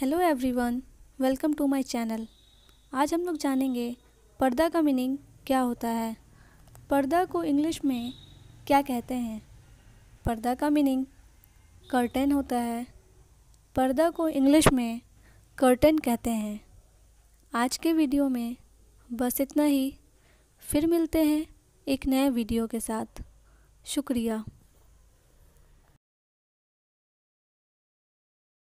hello everyone welcome to my channel आज हम लोग जानेंगे पर्दा का मीनिंग क्या होता है पर्दा को इंग्लिश में क्या कहते हैं पर्दा का मीनिंग कर्टन होता है पर्दा को इंग्लिश में कर्टन कहते हैं आज के वीडियो में बस इतना ही फिर मिलते हैं एक नए वीडियो के साथ शुक्रिया